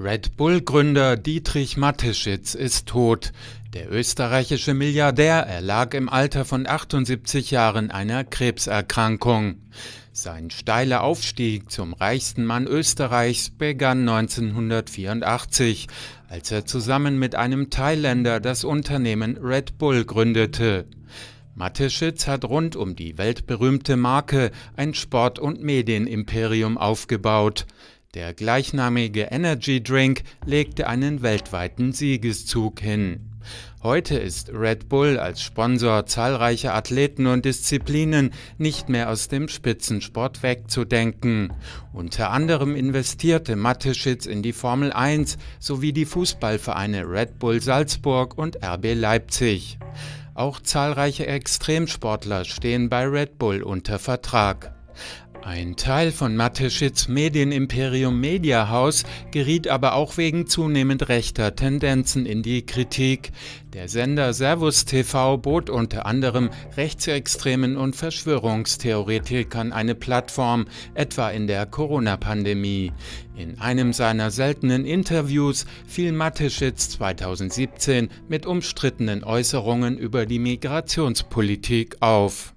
Red Bull-Gründer Dietrich Matteschitz ist tot. Der österreichische Milliardär erlag im Alter von 78 Jahren einer Krebserkrankung. Sein steiler Aufstieg zum reichsten Mann Österreichs begann 1984, als er zusammen mit einem Thailänder das Unternehmen Red Bull gründete. Matteschitz hat rund um die weltberühmte Marke ein Sport- und Medienimperium aufgebaut. Der gleichnamige Energy Drink legte einen weltweiten Siegeszug hin. Heute ist Red Bull als Sponsor zahlreicher Athleten und Disziplinen nicht mehr aus dem Spitzensport wegzudenken. Unter anderem investierte Mateschitz in die Formel 1 sowie die Fußballvereine Red Bull Salzburg und RB Leipzig. Auch zahlreiche Extremsportler stehen bei Red Bull unter Vertrag. Ein Teil von Mateschitz Medienimperium Media House geriet aber auch wegen zunehmend rechter Tendenzen in die Kritik. Der Sender Servus TV bot unter anderem Rechtsextremen und Verschwörungstheoretikern eine Plattform, etwa in der Corona-Pandemie. In einem seiner seltenen Interviews fiel Mateschitz 2017 mit umstrittenen Äußerungen über die Migrationspolitik auf.